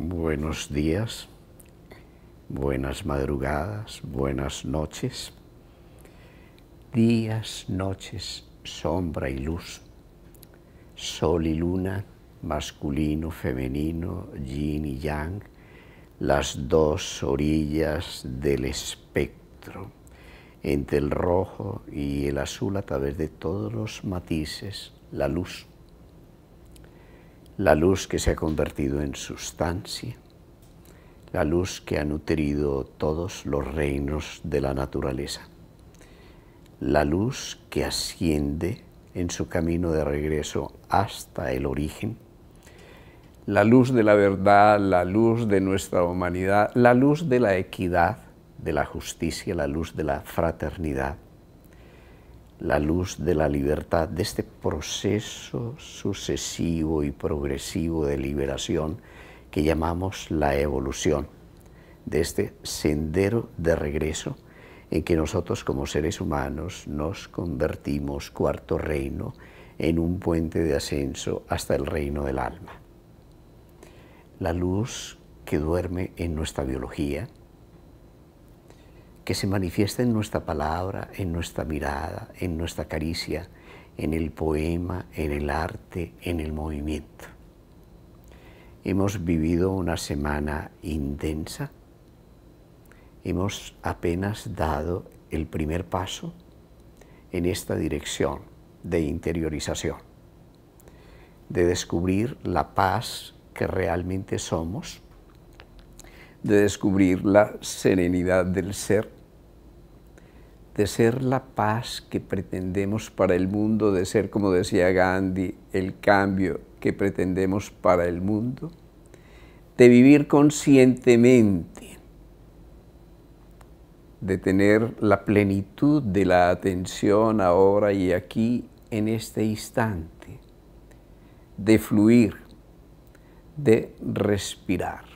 buenos días, buenas madrugadas, buenas noches, días, noches, sombra y luz, sol y luna, masculino, femenino, yin y yang, las dos orillas del espectro, entre el rojo y el azul a través de todos los matices, la luz la luz que se ha convertido en sustancia, la luz que ha nutrido todos los reinos de la naturaleza, la luz que asciende en su camino de regreso hasta el origen, la luz de la verdad, la luz de nuestra humanidad, la luz de la equidad, de la justicia, la luz de la fraternidad, la luz de la libertad, de este proceso sucesivo y progresivo de liberación que llamamos la evolución, de este sendero de regreso en que nosotros como seres humanos nos convertimos, cuarto reino, en un puente de ascenso hasta el reino del alma. La luz que duerme en nuestra biología, que se manifiesta en nuestra palabra, en nuestra mirada, en nuestra caricia, en el poema, en el arte, en el movimiento. Hemos vivido una semana intensa, hemos apenas dado el primer paso en esta dirección de interiorización, de descubrir la paz que realmente somos, de descubrir la serenidad del ser de ser la paz que pretendemos para el mundo, de ser, como decía Gandhi, el cambio que pretendemos para el mundo, de vivir conscientemente, de tener la plenitud de la atención ahora y aquí, en este instante, de fluir, de respirar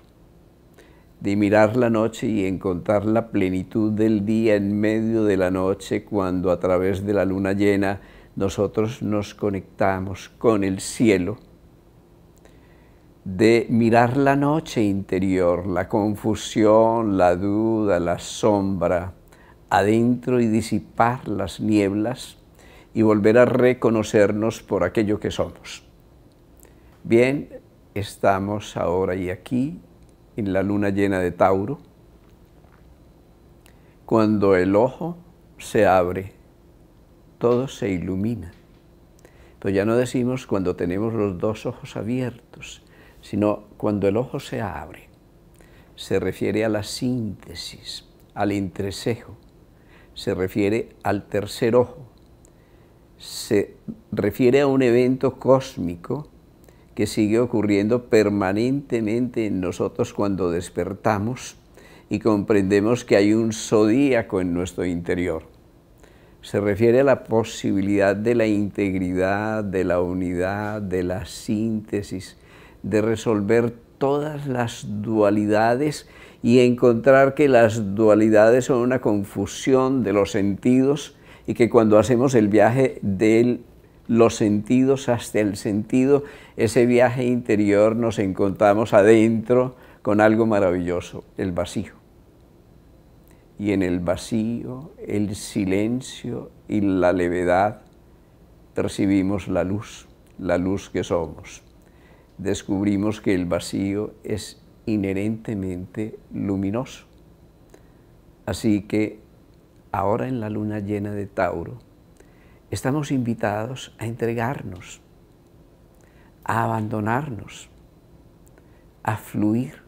de mirar la noche y encontrar la plenitud del día en medio de la noche cuando a través de la luna llena nosotros nos conectamos con el cielo, de mirar la noche interior, la confusión, la duda, la sombra, adentro y disipar las nieblas y volver a reconocernos por aquello que somos. Bien, estamos ahora y aquí en la luna llena de Tauro, cuando el ojo se abre, todo se ilumina. Entonces ya no decimos cuando tenemos los dos ojos abiertos, sino cuando el ojo se abre. Se refiere a la síntesis, al entrecejo, se refiere al tercer ojo, se refiere a un evento cósmico que sigue ocurriendo permanentemente en nosotros cuando despertamos y comprendemos que hay un zodíaco en nuestro interior. Se refiere a la posibilidad de la integridad, de la unidad, de la síntesis, de resolver todas las dualidades y encontrar que las dualidades son una confusión de los sentidos y que cuando hacemos el viaje del los sentidos hasta el sentido, ese viaje interior nos encontramos adentro con algo maravilloso, el vacío. Y en el vacío, el silencio y la levedad recibimos la luz, la luz que somos. Descubrimos que el vacío es inherentemente luminoso. Así que ahora en la luna llena de Tauro, estamos invitados a entregarnos, a abandonarnos, a fluir,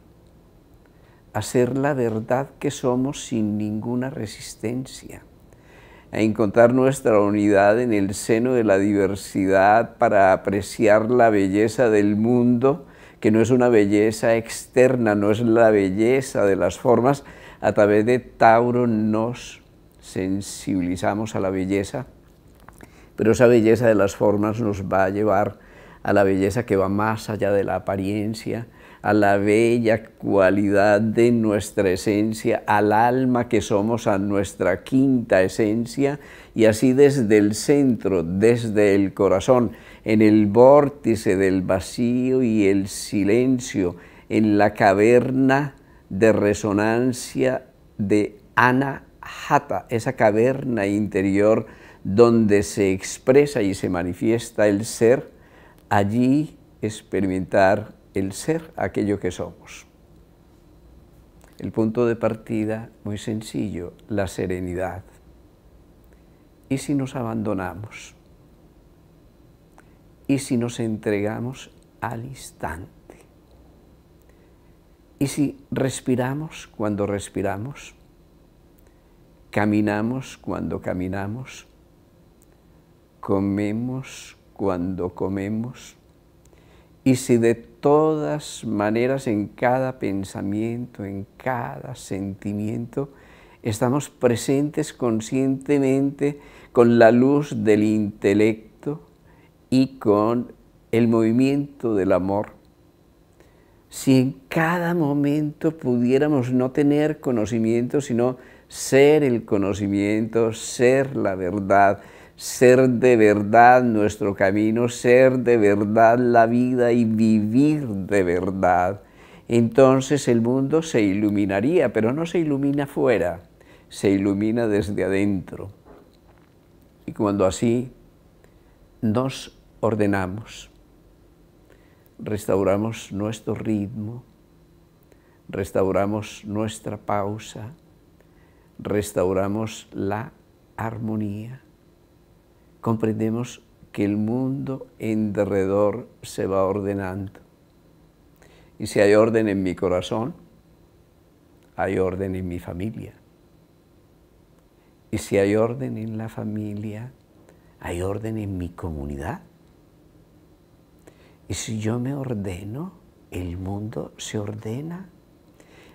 a ser la verdad que somos sin ninguna resistencia, a encontrar nuestra unidad en el seno de la diversidad para apreciar la belleza del mundo, que no es una belleza externa, no es la belleza de las formas. A través de Tauro nos sensibilizamos a la belleza pero esa belleza de las formas nos va a llevar a la belleza que va más allá de la apariencia, a la bella cualidad de nuestra esencia, al alma que somos, a nuestra quinta esencia, y así desde el centro, desde el corazón, en el vórtice del vacío y el silencio, en la caverna de resonancia de Anahata, esa caverna interior, donde se expresa y se manifiesta el ser, allí experimentar el ser, aquello que somos. El punto de partida, muy sencillo, la serenidad. ¿Y si nos abandonamos? ¿Y si nos entregamos al instante? ¿Y si respiramos cuando respiramos? ¿Caminamos cuando caminamos? comemos cuando comemos, y si de todas maneras en cada pensamiento, en cada sentimiento, estamos presentes conscientemente con la luz del intelecto y con el movimiento del amor. Si en cada momento pudiéramos no tener conocimiento, sino ser el conocimiento, ser la verdad, ser de verdad nuestro camino, ser de verdad la vida y vivir de verdad, entonces el mundo se iluminaría, pero no se ilumina fuera, se ilumina desde adentro. Y cuando así nos ordenamos, restauramos nuestro ritmo, restauramos nuestra pausa, restauramos la armonía comprendemos que el mundo en derredor se va ordenando. Y si hay orden en mi corazón, hay orden en mi familia. Y si hay orden en la familia, hay orden en mi comunidad. Y si yo me ordeno, el mundo se ordena,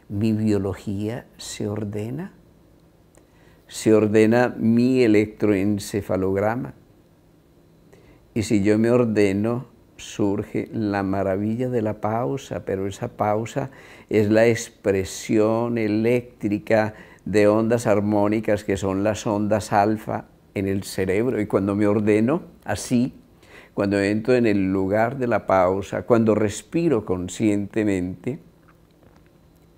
mi biología se ordena, se ordena mi electroencefalograma, y si yo me ordeno, surge la maravilla de la pausa, pero esa pausa es la expresión eléctrica de ondas armónicas que son las ondas alfa en el cerebro. Y cuando me ordeno así, cuando entro en el lugar de la pausa, cuando respiro conscientemente,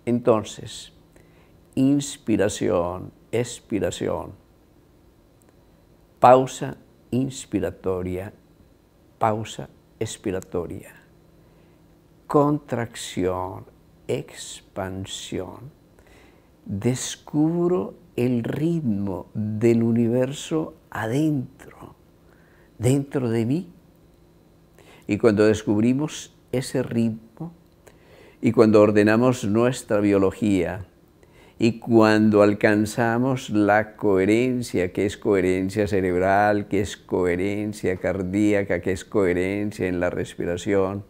entonces, inspiración, expiración, pausa inspiratoria pausa expiratoria, contracción, expansión, descubro el ritmo del universo adentro, dentro de mí. Y cuando descubrimos ese ritmo y cuando ordenamos nuestra biología y cuando alcanzamos la coherencia, que es coherencia cerebral, que es coherencia cardíaca, que es coherencia en la respiración,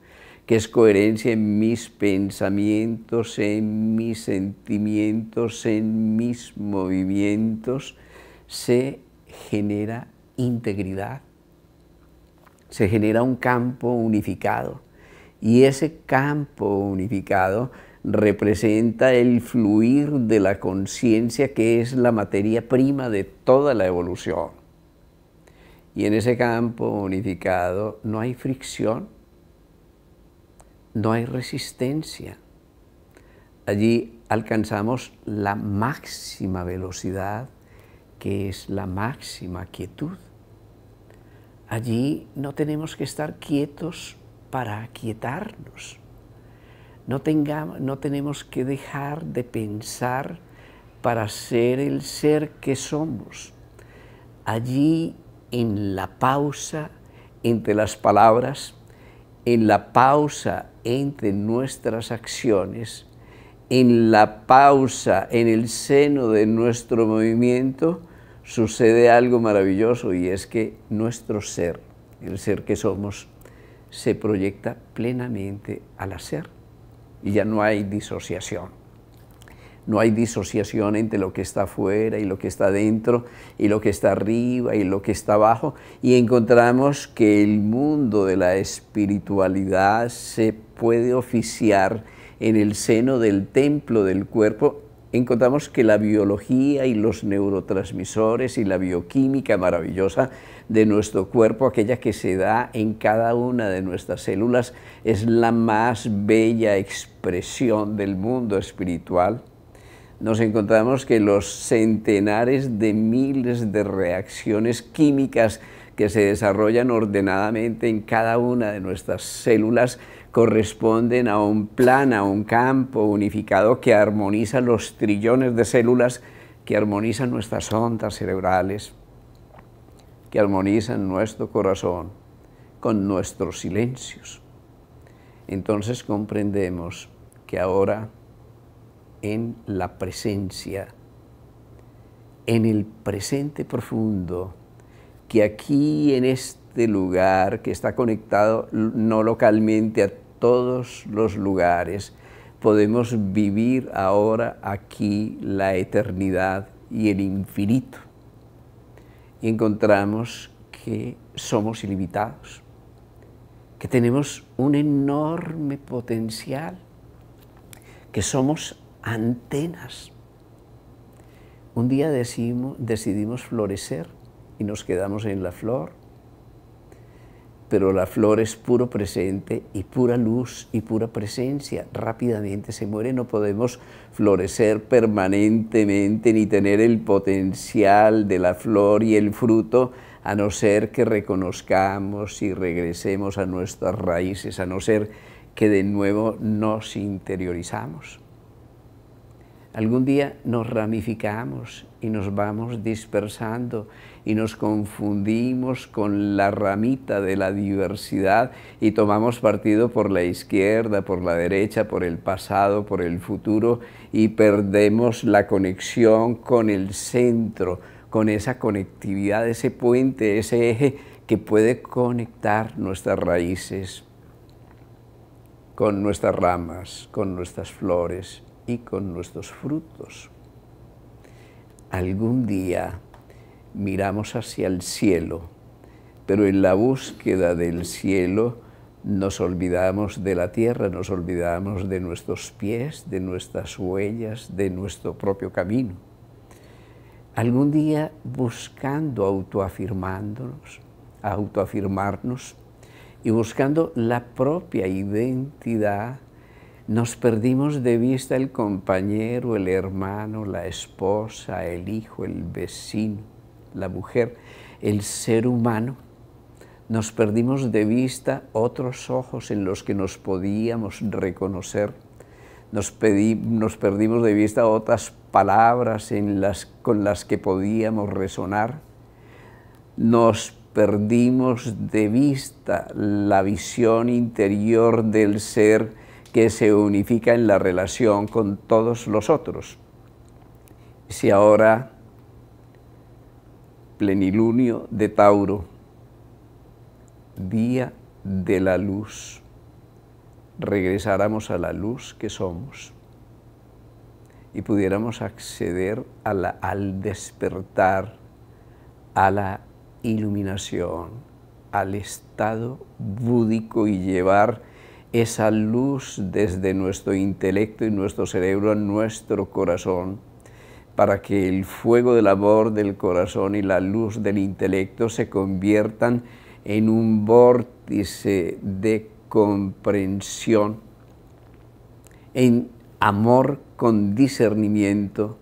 que es coherencia en mis pensamientos, en mis sentimientos, en mis movimientos, se genera integridad, se genera un campo unificado. Y ese campo unificado representa el fluir de la conciencia que es la materia prima de toda la evolución. Y en ese campo unificado no hay fricción, no hay resistencia. Allí alcanzamos la máxima velocidad, que es la máxima quietud. Allí no tenemos que estar quietos para aquietarnos no, no tenemos que dejar de pensar para ser el ser que somos. Allí, en la pausa entre las palabras, en la pausa entre nuestras acciones, en la pausa, en el seno de nuestro movimiento, sucede algo maravilloso y es que nuestro ser, el ser que somos, se proyecta plenamente al hacer y ya no hay disociación. No hay disociación entre lo que está afuera y lo que está dentro, y lo que está arriba y lo que está abajo, y encontramos que el mundo de la espiritualidad se puede oficiar en el seno del templo del cuerpo encontramos que la biología y los neurotransmisores y la bioquímica maravillosa de nuestro cuerpo, aquella que se da en cada una de nuestras células, es la más bella expresión del mundo espiritual. Nos encontramos que los centenares de miles de reacciones químicas que se desarrollan ordenadamente en cada una de nuestras células corresponden a un plan, a un campo unificado que armoniza los trillones de células que armoniza nuestras ondas cerebrales, que armoniza nuestro corazón con nuestros silencios. Entonces comprendemos que ahora en la presencia, en el presente profundo, que aquí en este lugar que está conectado no localmente a todos los lugares. Podemos vivir ahora aquí la eternidad y el infinito. Y encontramos que somos ilimitados, que tenemos un enorme potencial, que somos antenas. Un día decidimos florecer y nos quedamos en la flor pero la flor es puro presente y pura luz y pura presencia. Rápidamente se muere, no podemos florecer permanentemente ni tener el potencial de la flor y el fruto a no ser que reconozcamos y regresemos a nuestras raíces, a no ser que de nuevo nos interiorizamos. Algún día nos ramificamos y nos vamos dispersando y nos confundimos con la ramita de la diversidad y tomamos partido por la izquierda, por la derecha, por el pasado, por el futuro y perdemos la conexión con el centro, con esa conectividad, ese puente, ese eje que puede conectar nuestras raíces con nuestras ramas, con nuestras flores, y con nuestros frutos. Algún día miramos hacia el cielo, pero en la búsqueda del cielo nos olvidamos de la tierra, nos olvidamos de nuestros pies, de nuestras huellas, de nuestro propio camino. Algún día buscando autoafirmándonos, autoafirmarnos y buscando la propia identidad nos perdimos de vista el compañero, el hermano, la esposa, el hijo, el vecino, la mujer, el ser humano. Nos perdimos de vista otros ojos en los que nos podíamos reconocer. Nos, perdimos de vista otras palabras en las, con las que podíamos resonar. Nos perdimos de vista la visión interior del ser que se unifica en la relación con todos los otros. Si ahora plenilunio de Tauro, día de la luz, regresáramos a la luz que somos y pudiéramos acceder al despertar, a la iluminación, al estado búdico y llevar esa luz desde nuestro intelecto y nuestro cerebro a nuestro corazón, para que el fuego del amor del corazón y la luz del intelecto se conviertan en un vórtice de comprensión, en amor con discernimiento,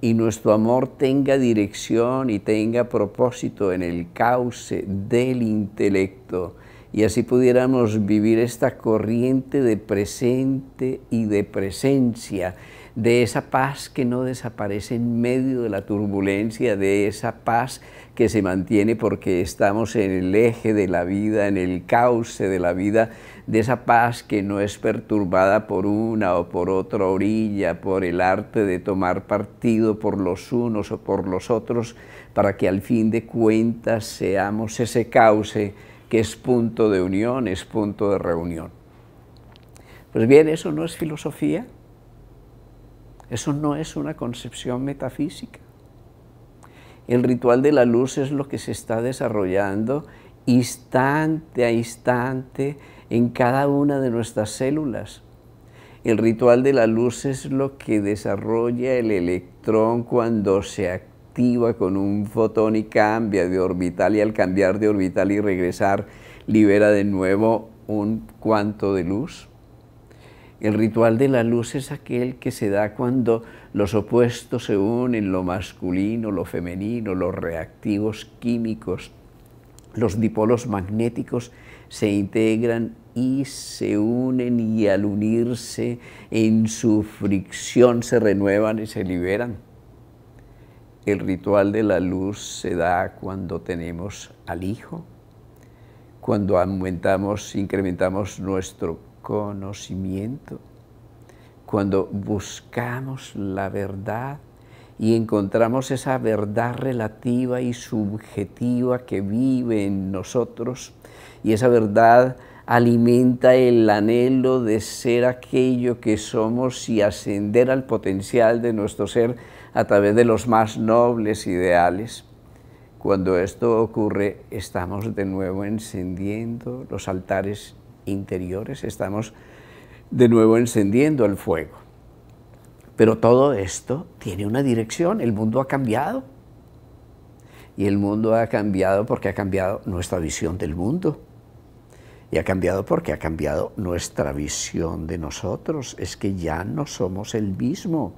y nuestro amor tenga dirección y tenga propósito en el cauce del intelecto, y así pudiéramos vivir esta corriente de presente y de presencia, de esa paz que no desaparece en medio de la turbulencia, de esa paz que se mantiene porque estamos en el eje de la vida, en el cauce de la vida, de esa paz que no es perturbada por una o por otra orilla, por el arte de tomar partido por los unos o por los otros, para que al fin de cuentas seamos ese cauce es punto de unión, es punto de reunión. Pues bien, eso no es filosofía, eso no es una concepción metafísica. El ritual de la luz es lo que se está desarrollando instante a instante en cada una de nuestras células. El ritual de la luz es lo que desarrolla el electrón cuando se activa con un fotón y cambia de orbital y al cambiar de orbital y regresar libera de nuevo un cuanto de luz. El ritual de la luz es aquel que se da cuando los opuestos se unen, lo masculino, lo femenino, los reactivos químicos, los dipolos magnéticos se integran y se unen y al unirse en su fricción se renuevan y se liberan. El ritual de la luz se da cuando tenemos al Hijo, cuando aumentamos, incrementamos nuestro conocimiento, cuando buscamos la verdad y encontramos esa verdad relativa y subjetiva que vive en nosotros y esa verdad alimenta el anhelo de ser aquello que somos y ascender al potencial de nuestro ser a través de los más nobles ideales. Cuando esto ocurre, estamos de nuevo encendiendo los altares interiores, estamos de nuevo encendiendo el fuego. Pero todo esto tiene una dirección, el mundo ha cambiado. Y el mundo ha cambiado porque ha cambiado nuestra visión del mundo. Y ha cambiado porque ha cambiado nuestra visión de nosotros. Es que ya no somos el mismo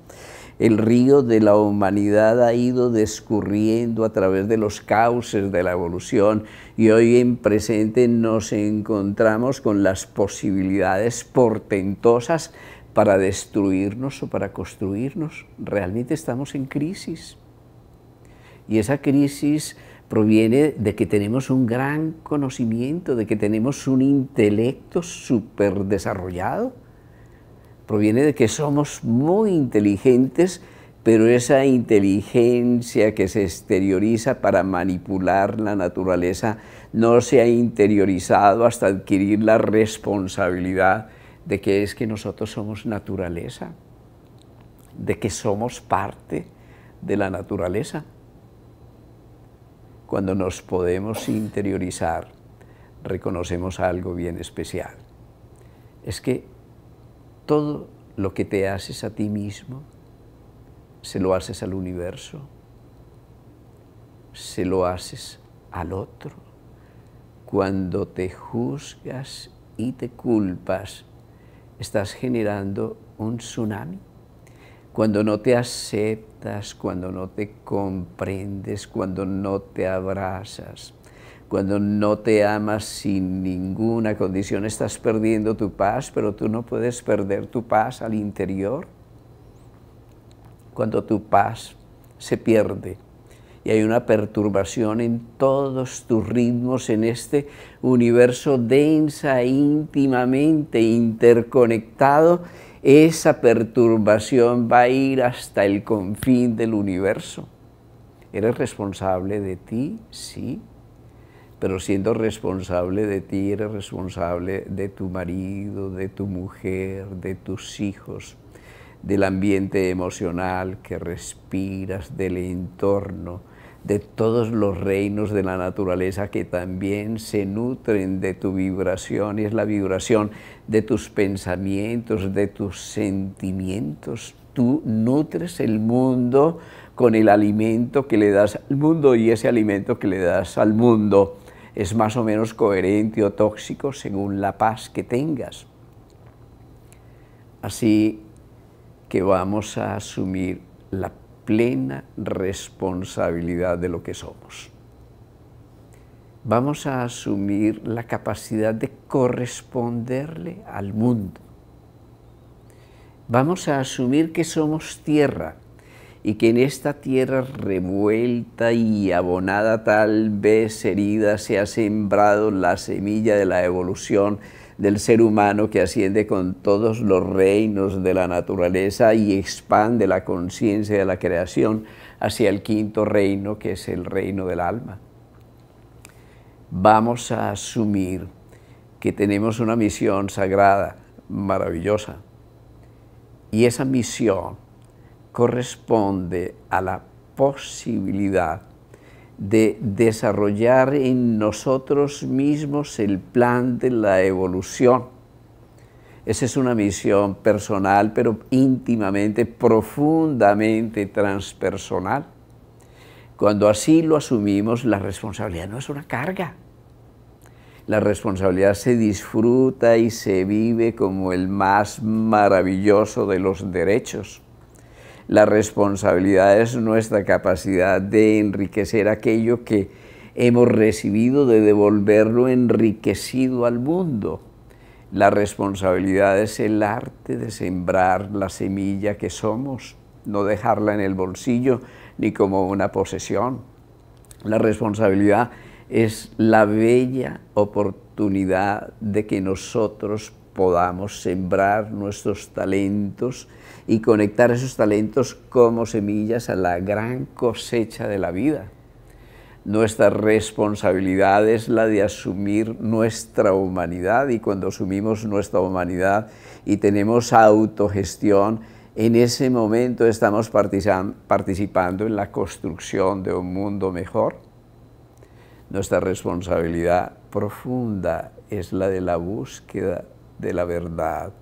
el río de la humanidad ha ido descurriendo a través de los cauces de la evolución y hoy en presente nos encontramos con las posibilidades portentosas para destruirnos o para construirnos. Realmente estamos en crisis. Y esa crisis proviene de que tenemos un gran conocimiento, de que tenemos un intelecto súper desarrollado, proviene de que somos muy inteligentes, pero esa inteligencia que se exterioriza para manipular la naturaleza no se ha interiorizado hasta adquirir la responsabilidad de que es que nosotros somos naturaleza, de que somos parte de la naturaleza. Cuando nos podemos interiorizar, reconocemos algo bien especial. Es que todo lo que te haces a ti mismo, se lo haces al universo, se lo haces al otro. Cuando te juzgas y te culpas, estás generando un tsunami. Cuando no te aceptas, cuando no te comprendes, cuando no te abrazas, cuando no te amas sin ninguna condición, estás perdiendo tu paz, pero tú no puedes perder tu paz al interior. Cuando tu paz se pierde y hay una perturbación en todos tus ritmos en este universo densa, íntimamente interconectado, esa perturbación va a ir hasta el confín del universo. ¿Eres responsable de ti? Sí pero siendo responsable de ti, eres responsable de tu marido, de tu mujer, de tus hijos, del ambiente emocional que respiras, del entorno, de todos los reinos de la naturaleza que también se nutren de tu vibración, y es la vibración de tus pensamientos, de tus sentimientos. Tú nutres el mundo con el alimento que le das al mundo y ese alimento que le das al mundo es más o menos coherente o tóxico según la paz que tengas. Así que vamos a asumir la plena responsabilidad de lo que somos. Vamos a asumir la capacidad de corresponderle al mundo. Vamos a asumir que somos tierra y que en esta tierra revuelta y abonada tal vez herida se ha sembrado la semilla de la evolución del ser humano que asciende con todos los reinos de la naturaleza y expande la conciencia de la creación hacia el quinto reino que es el reino del alma. Vamos a asumir que tenemos una misión sagrada, maravillosa, y esa misión corresponde a la posibilidad de desarrollar en nosotros mismos el plan de la evolución. Esa es una misión personal, pero íntimamente, profundamente transpersonal. Cuando así lo asumimos, la responsabilidad no es una carga. La responsabilidad se disfruta y se vive como el más maravilloso de los derechos. La responsabilidad es nuestra capacidad de enriquecer aquello que hemos recibido, de devolverlo enriquecido al mundo. La responsabilidad es el arte de sembrar la semilla que somos, no dejarla en el bolsillo ni como una posesión. La responsabilidad es la bella oportunidad de que nosotros podamos sembrar nuestros talentos, y conectar esos talentos como semillas a la gran cosecha de la vida. Nuestra responsabilidad es la de asumir nuestra humanidad y cuando asumimos nuestra humanidad y tenemos autogestión, en ese momento estamos participando en la construcción de un mundo mejor. Nuestra responsabilidad profunda es la de la búsqueda de la verdad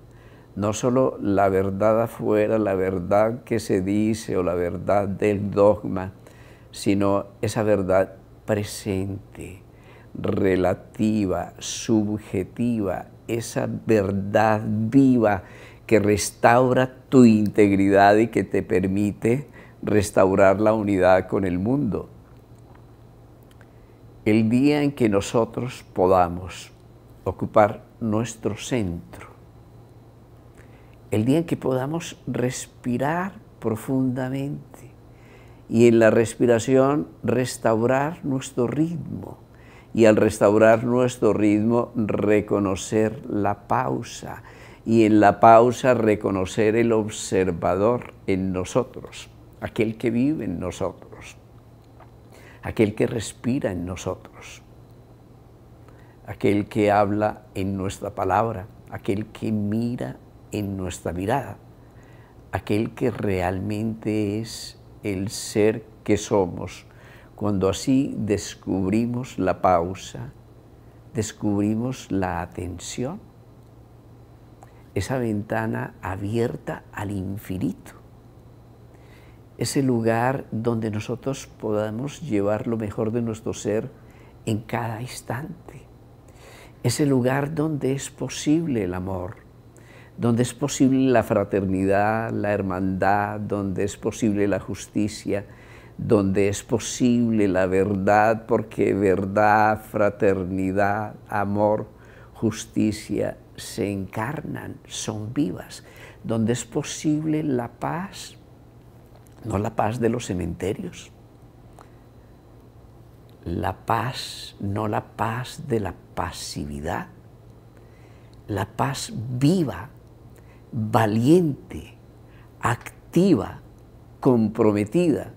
no solo la verdad afuera, la verdad que se dice o la verdad del dogma, sino esa verdad presente, relativa, subjetiva, esa verdad viva que restaura tu integridad y que te permite restaurar la unidad con el mundo. El día en que nosotros podamos ocupar nuestro centro, el día en que podamos respirar profundamente y en la respiración restaurar nuestro ritmo y al restaurar nuestro ritmo reconocer la pausa y en la pausa reconocer el observador en nosotros, aquel que vive en nosotros, aquel que respira en nosotros, aquel que habla en nuestra palabra, aquel que mira en nuestra mirada, aquel que realmente es el ser que somos. Cuando así descubrimos la pausa, descubrimos la atención, esa ventana abierta al infinito, ese lugar donde nosotros podamos llevar lo mejor de nuestro ser en cada instante, ese lugar donde es posible el amor, donde es posible la fraternidad, la hermandad, donde es posible la justicia, donde es posible la verdad, porque verdad, fraternidad, amor, justicia se encarnan, son vivas, donde es posible la paz, no la paz de los cementerios, la paz, no la paz de la pasividad, la paz viva valiente, activa, comprometida.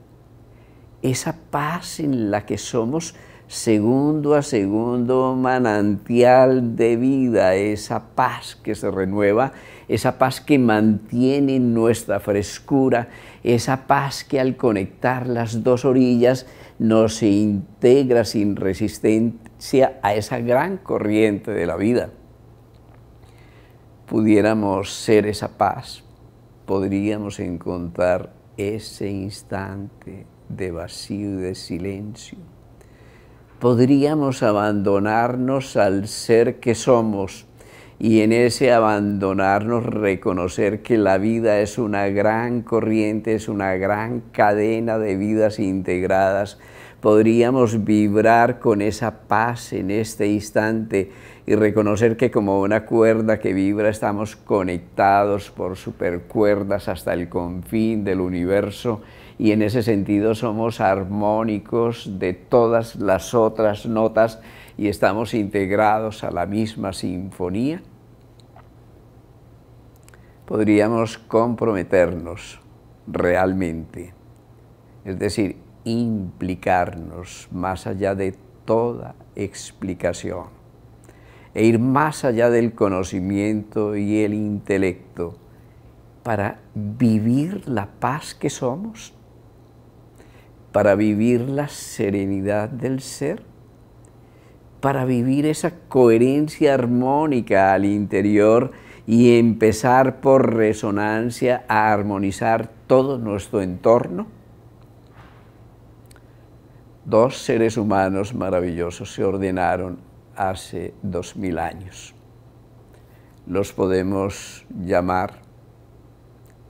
Esa paz en la que somos segundo a segundo manantial de vida, esa paz que se renueva, esa paz que mantiene nuestra frescura, esa paz que al conectar las dos orillas nos integra sin resistencia a esa gran corriente de la vida pudiéramos ser esa paz, podríamos encontrar ese instante de vacío y de silencio. Podríamos abandonarnos al ser que somos y en ese abandonarnos reconocer que la vida es una gran corriente, es una gran cadena de vidas integradas. Podríamos vibrar con esa paz en este instante y reconocer que como una cuerda que vibra estamos conectados por supercuerdas hasta el confín del universo y en ese sentido somos armónicos de todas las otras notas y estamos integrados a la misma sinfonía, podríamos comprometernos realmente, es decir, implicarnos más allá de toda explicación e ir más allá del conocimiento y el intelecto para vivir la paz que somos, para vivir la serenidad del ser, para vivir esa coherencia armónica al interior y empezar por resonancia a armonizar todo nuestro entorno? Dos seres humanos maravillosos se ordenaron hace dos mil años. Los podemos llamar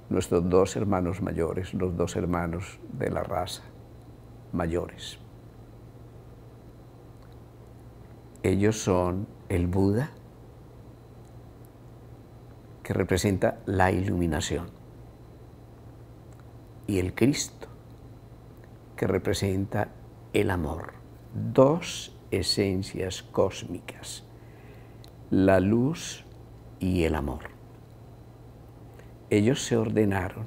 nuestros dos hermanos mayores, los dos hermanos de la raza mayores. Ellos son el Buda, que representa la iluminación, y el Cristo, que representa el amor. Dos esencias cósmicas, la luz y el amor. Ellos se ordenaron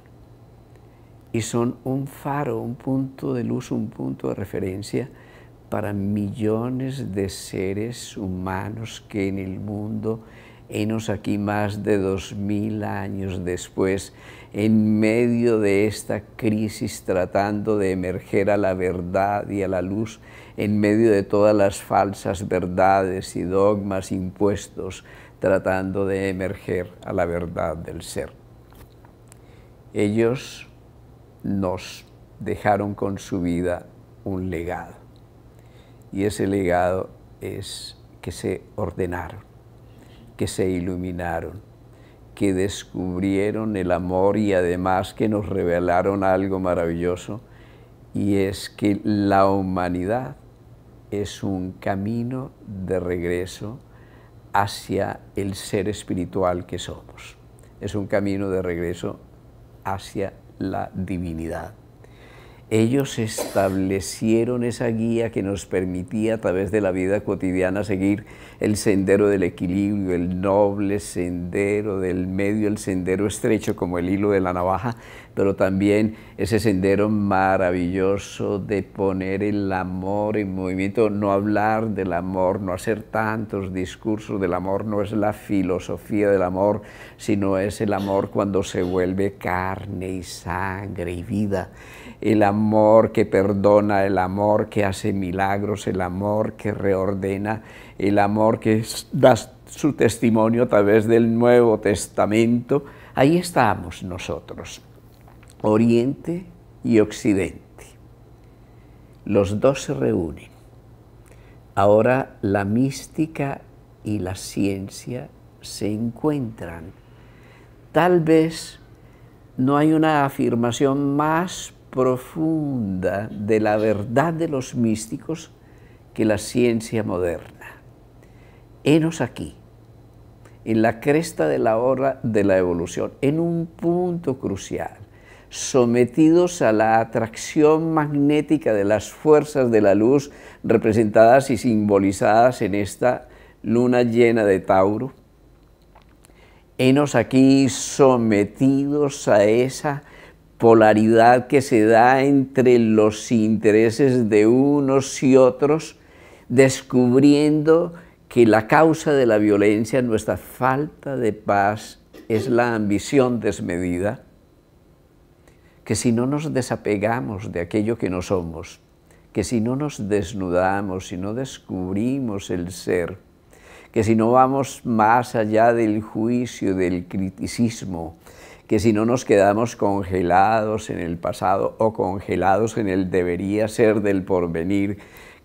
y son un faro, un punto de luz, un punto de referencia para millones de seres humanos que en el mundo, enos aquí más de dos mil años después, en medio de esta crisis tratando de emerger a la verdad y a la luz, en medio de todas las falsas verdades y dogmas impuestos, tratando de emerger a la verdad del ser. Ellos nos dejaron con su vida un legado, y ese legado es que se ordenaron, que se iluminaron, que descubrieron el amor y además que nos revelaron algo maravilloso, y es que la humanidad es un camino de regreso hacia el ser espiritual que somos. Es un camino de regreso hacia la divinidad. Ellos establecieron esa guía que nos permitía a través de la vida cotidiana seguir el sendero del equilibrio, el noble sendero del medio, el sendero estrecho como el hilo de la navaja, pero también ese sendero maravilloso de poner el amor en movimiento, no hablar del amor, no hacer tantos discursos del amor, no es la filosofía del amor, sino es el amor cuando se vuelve carne y sangre y vida el amor que perdona, el amor que hace milagros, el amor que reordena, el amor que da su testimonio a través del Nuevo Testamento. Ahí estamos nosotros. Oriente y Occidente. Los dos se reúnen. Ahora la mística y la ciencia se encuentran. Tal vez no hay una afirmación más profunda de la verdad de los místicos que la ciencia moderna. Henos aquí, en la cresta de la hora de la evolución, en un punto crucial sometidos a la atracción magnética de las fuerzas de la luz representadas y simbolizadas en esta luna llena de Tauro. Henos aquí sometidos a esa polaridad que se da entre los intereses de unos y otros, descubriendo que la causa de la violencia, nuestra falta de paz, es la ambición desmedida que si no nos desapegamos de aquello que no somos, que si no nos desnudamos, si no descubrimos el ser, que si no vamos más allá del juicio, del criticismo, que si no nos quedamos congelados en el pasado o congelados en el debería ser del porvenir,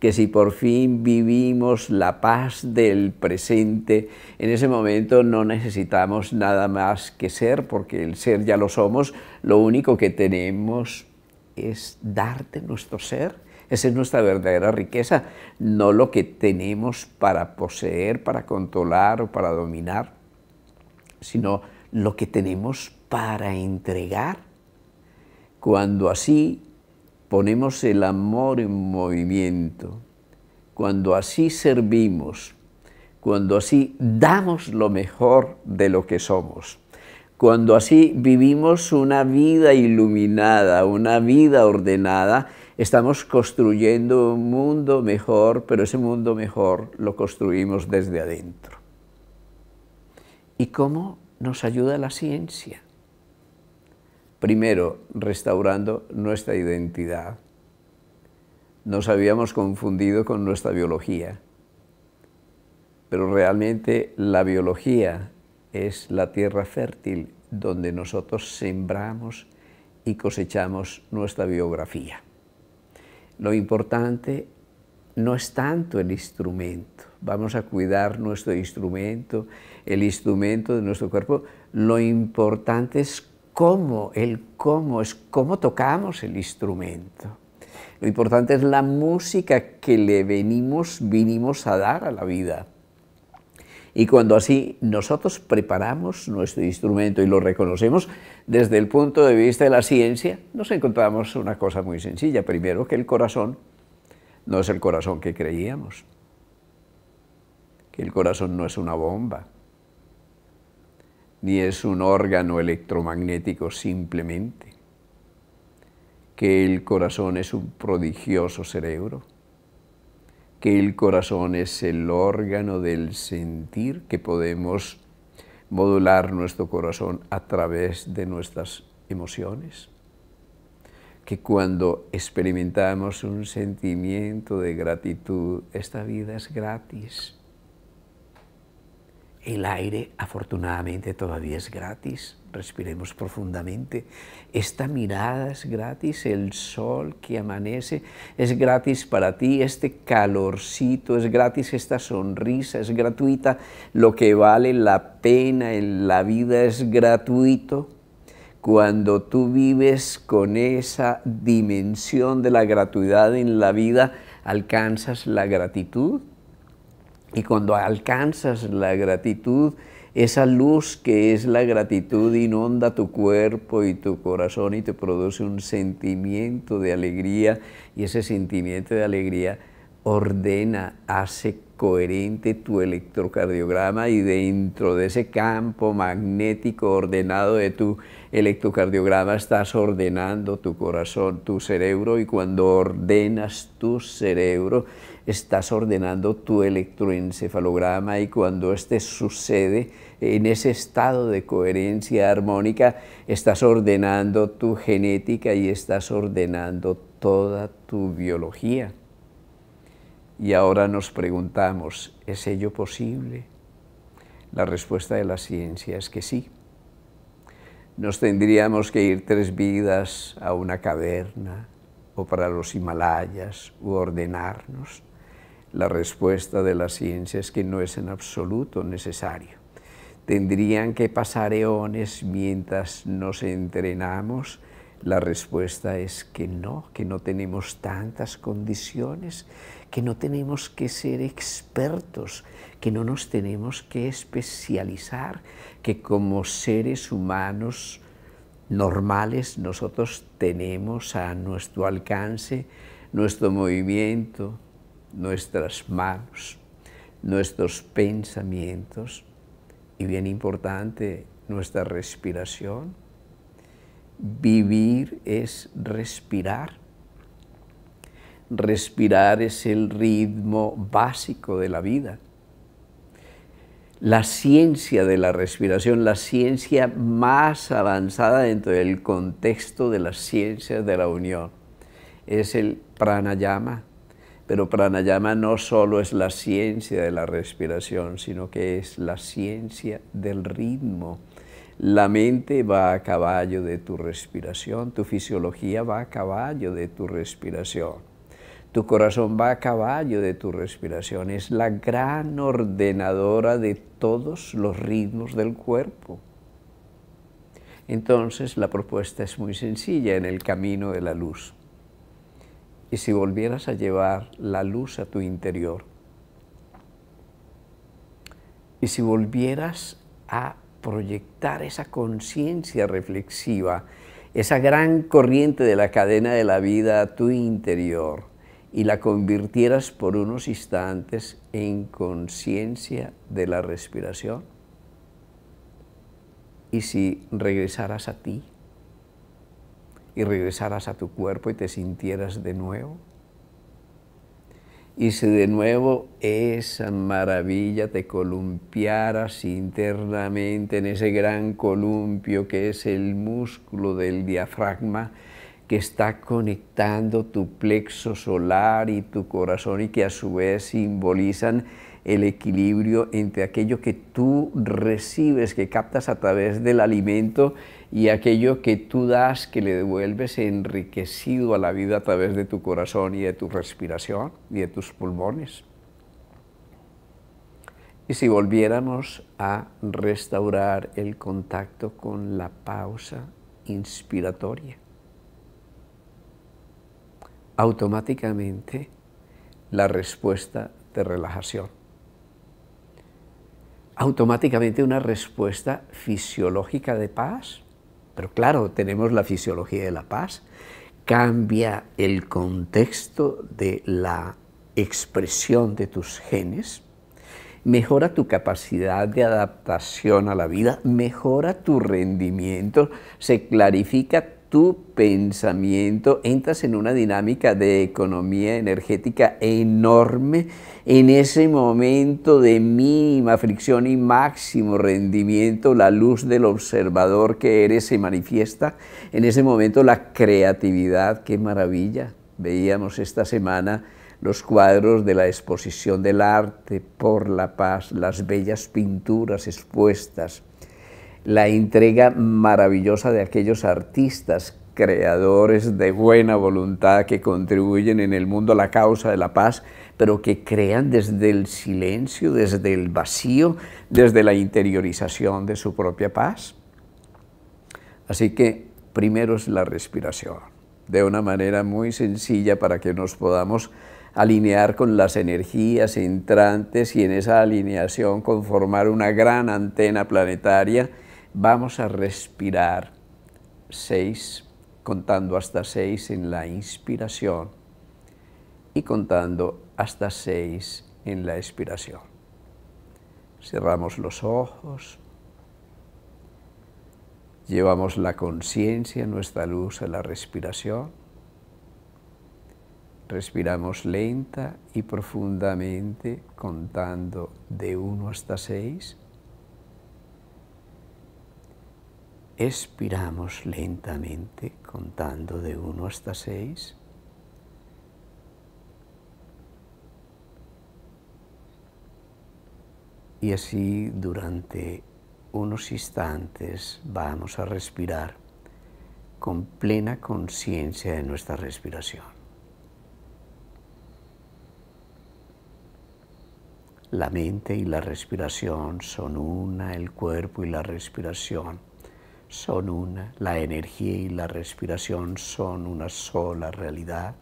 que si por fin vivimos la paz del presente, en ese momento no necesitamos nada más que ser, porque el ser ya lo somos, lo único que tenemos es darte nuestro ser. Esa es nuestra verdadera riqueza, no lo que tenemos para poseer, para controlar o para dominar, sino lo que tenemos para entregar. Cuando así ponemos el amor en movimiento, cuando así servimos, cuando así damos lo mejor de lo que somos, cuando así vivimos una vida iluminada, una vida ordenada, estamos construyendo un mundo mejor, pero ese mundo mejor lo construimos desde adentro. ¿Y cómo nos ayuda la ciencia? Primero, restaurando nuestra identidad. Nos habíamos confundido con nuestra biología, pero realmente la biología es la tierra fértil donde nosotros sembramos y cosechamos nuestra biografía. Lo importante no es tanto el instrumento, vamos a cuidar nuestro instrumento, el instrumento de nuestro cuerpo, lo importante es cómo, el cómo, es cómo tocamos el instrumento. Lo importante es la música que le venimos, vinimos a dar a la vida. Y cuando así nosotros preparamos nuestro instrumento y lo reconocemos desde el punto de vista de la ciencia, nos encontramos una cosa muy sencilla. Primero, que el corazón no es el corazón que creíamos, que el corazón no es una bomba, ni es un órgano electromagnético simplemente, que el corazón es un prodigioso cerebro, que el corazón es el órgano del sentir, que podemos modular nuestro corazón a través de nuestras emociones, que cuando experimentamos un sentimiento de gratitud, esta vida es gratis el aire, afortunadamente, todavía es gratis. Respiremos profundamente. Esta mirada es gratis. El sol que amanece es gratis para ti. Este calorcito es gratis. Esta sonrisa es gratuita. Lo que vale la pena en la vida es gratuito. Cuando tú vives con esa dimensión de la gratuidad en la vida, alcanzas la gratitud y cuando alcanzas la gratitud, esa luz que es la gratitud inunda tu cuerpo y tu corazón y te produce un sentimiento de alegría y ese sentimiento de alegría ordena, hace coherente tu electrocardiograma y dentro de ese campo magnético ordenado de tu electrocardiograma estás ordenando tu corazón, tu cerebro y cuando ordenas tu cerebro estás ordenando tu electroencefalograma y cuando este sucede en ese estado de coherencia armónica, estás ordenando tu genética y estás ordenando toda tu biología. Y ahora nos preguntamos, ¿es ello posible? La respuesta de la ciencia es que sí. Nos tendríamos que ir tres vidas a una caverna o para los Himalayas u ordenarnos. La respuesta de la ciencia es que no es en absoluto necesario. Tendrían que pasar eones mientras nos entrenamos. La respuesta es que no, que no tenemos tantas condiciones, que no tenemos que ser expertos, que no nos tenemos que especializar, que como seres humanos normales nosotros tenemos a nuestro alcance nuestro movimiento, nuestras manos, nuestros pensamientos y, bien importante, nuestra respiración. Vivir es respirar. Respirar es el ritmo básico de la vida. La ciencia de la respiración, la ciencia más avanzada dentro del contexto de las ciencias de la Unión, es el pranayama, pero pranayama no solo es la ciencia de la respiración, sino que es la ciencia del ritmo. La mente va a caballo de tu respiración, tu fisiología va a caballo de tu respiración, tu corazón va a caballo de tu respiración. Es la gran ordenadora de todos los ritmos del cuerpo. Entonces la propuesta es muy sencilla en el camino de la luz y si volvieras a llevar la luz a tu interior, y si volvieras a proyectar esa conciencia reflexiva, esa gran corriente de la cadena de la vida a tu interior, y la convirtieras por unos instantes en conciencia de la respiración, y si regresaras a ti, y regresaras a tu cuerpo y te sintieras de nuevo. Y si de nuevo esa maravilla te columpiaras internamente en ese gran columpio que es el músculo del diafragma que está conectando tu plexo solar y tu corazón y que a su vez simbolizan el equilibrio entre aquello que tú recibes, que captas a través del alimento, y aquello que tú das, que le devuelves enriquecido a la vida a través de tu corazón y de tu respiración y de tus pulmones. Y si volviéramos a restaurar el contacto con la pausa inspiratoria, automáticamente la respuesta de relajación automáticamente una respuesta fisiológica de paz, pero claro, tenemos la fisiología de la paz, cambia el contexto de la expresión de tus genes, mejora tu capacidad de adaptación a la vida, mejora tu rendimiento, se clarifica tu pensamiento, entras en una dinámica de economía energética enorme en ese momento de mínima fricción y máximo rendimiento, la luz del observador que eres se manifiesta, en ese momento la creatividad, qué maravilla. Veíamos esta semana los cuadros de la exposición del arte por la paz, las bellas pinturas expuestas la entrega maravillosa de aquellos artistas creadores de buena voluntad que contribuyen en el mundo a la causa de la paz, pero que crean desde el silencio, desde el vacío, desde la interiorización de su propia paz. Así que primero es la respiración, de una manera muy sencilla para que nos podamos alinear con las energías entrantes y en esa alineación conformar una gran antena planetaria Vamos a respirar seis, contando hasta seis en la inspiración y contando hasta seis en la expiración. Cerramos los ojos, llevamos la conciencia, nuestra luz a la respiración, respiramos lenta y profundamente contando de uno hasta seis, expiramos lentamente contando de 1 hasta 6. Y así durante unos instantes vamos a respirar con plena conciencia de nuestra respiración. La mente y la respiración son una, el cuerpo y la respiración son una, la energía y la respiración son una sola realidad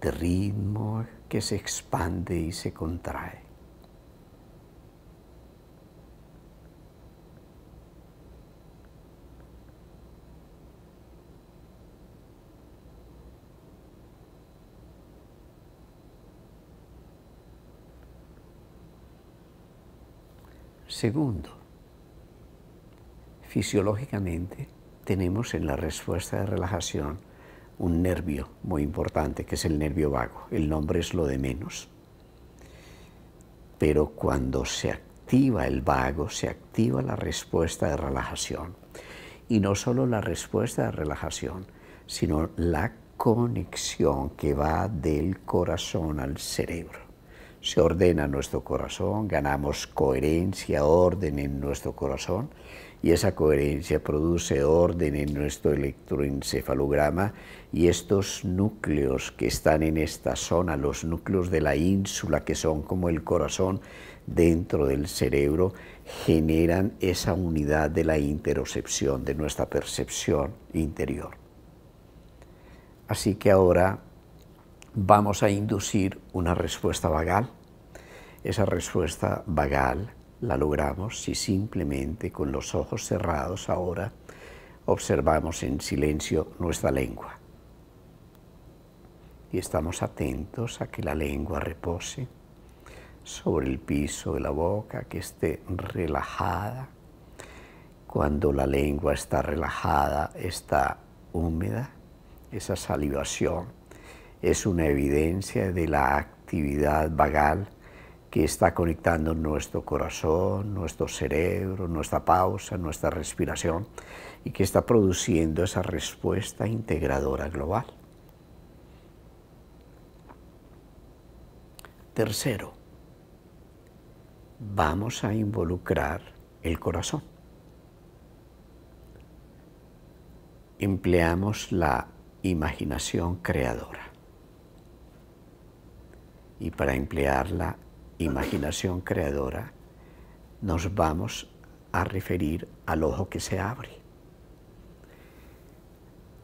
de ritmo que se expande y se contrae. Segundo, Fisiológicamente tenemos en la respuesta de relajación un nervio muy importante, que es el nervio vago. El nombre es lo de menos. Pero cuando se activa el vago, se activa la respuesta de relajación. Y no solo la respuesta de relajación, sino la conexión que va del corazón al cerebro. Se ordena nuestro corazón, ganamos coherencia, orden en nuestro corazón y esa coherencia produce orden en nuestro electroencefalograma y estos núcleos que están en esta zona, los núcleos de la ínsula que son como el corazón dentro del cerebro, generan esa unidad de la interocepción, de nuestra percepción interior. Así que ahora vamos a inducir una respuesta vagal. Esa respuesta vagal la logramos si simplemente con los ojos cerrados ahora observamos en silencio nuestra lengua y estamos atentos a que la lengua repose sobre el piso de la boca, que esté relajada. Cuando la lengua está relajada, está húmeda. Esa salivación es una evidencia de la actividad vagal que está conectando nuestro corazón, nuestro cerebro, nuestra pausa, nuestra respiración y que está produciendo esa respuesta integradora global. Tercero, vamos a involucrar el corazón. Empleamos la imaginación creadora. Y para emplearla imaginación creadora, nos vamos a referir al ojo que se abre,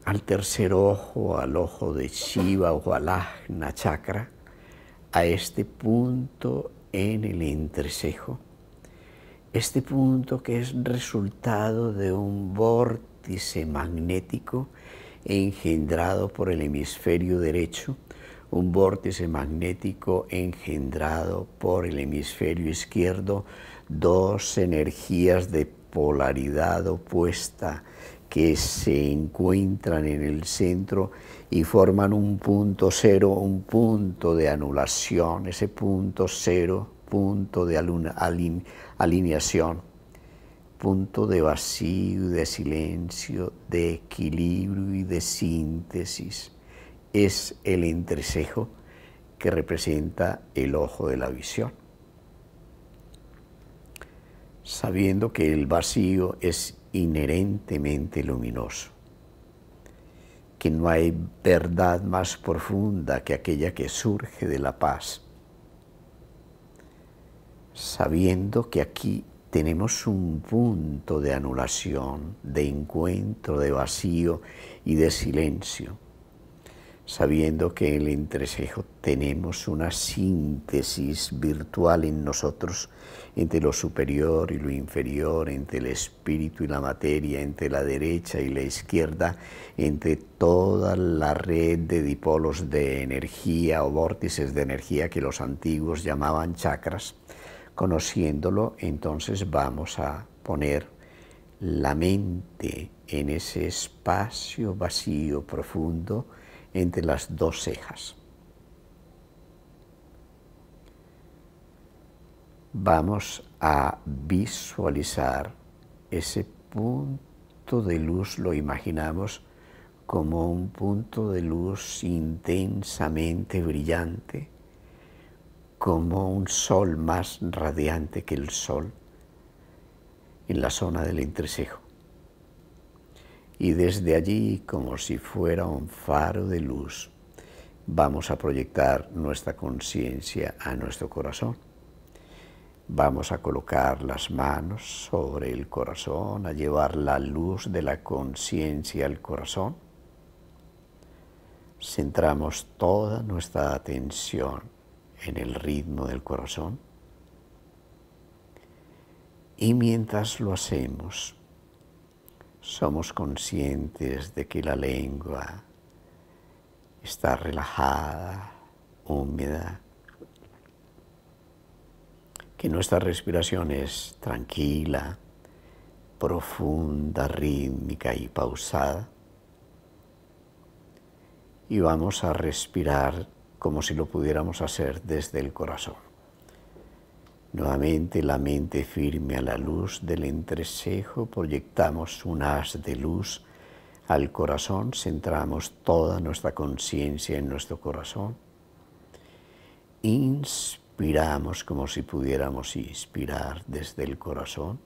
al tercer ojo, al ojo de Shiva o al ajna Chakra, a este punto en el entrecejo, este punto que es resultado de un vórtice magnético engendrado por el hemisferio derecho un vórtice magnético engendrado por el hemisferio izquierdo, dos energías de polaridad opuesta que se encuentran en el centro y forman un punto cero, un punto de anulación, ese punto cero, punto de alineación, punto de vacío, de silencio, de equilibrio y de síntesis es el entrecejo que representa el ojo de la visión. Sabiendo que el vacío es inherentemente luminoso, que no hay verdad más profunda que aquella que surge de la paz, sabiendo que aquí tenemos un punto de anulación, de encuentro, de vacío y de silencio sabiendo que en el entrecejo tenemos una síntesis virtual en nosotros entre lo superior y lo inferior, entre el espíritu y la materia, entre la derecha y la izquierda, entre toda la red de dipolos de energía o vórtices de energía que los antiguos llamaban chakras. Conociéndolo, entonces vamos a poner la mente en ese espacio vacío profundo, entre las dos cejas. Vamos a visualizar ese punto de luz, lo imaginamos como un punto de luz intensamente brillante, como un sol más radiante que el sol en la zona del entrecejo y desde allí, como si fuera un faro de luz, vamos a proyectar nuestra conciencia a nuestro corazón. Vamos a colocar las manos sobre el corazón, a llevar la luz de la conciencia al corazón. Centramos toda nuestra atención en el ritmo del corazón. Y mientras lo hacemos, somos conscientes de que la lengua está relajada, húmeda, que nuestra respiración es tranquila, profunda, rítmica y pausada. Y vamos a respirar como si lo pudiéramos hacer desde el corazón. Nuevamente la mente firme a la luz del entrecejo, proyectamos un haz de luz al corazón, centramos toda nuestra conciencia en nuestro corazón. Inspiramos como si pudiéramos inspirar desde el corazón.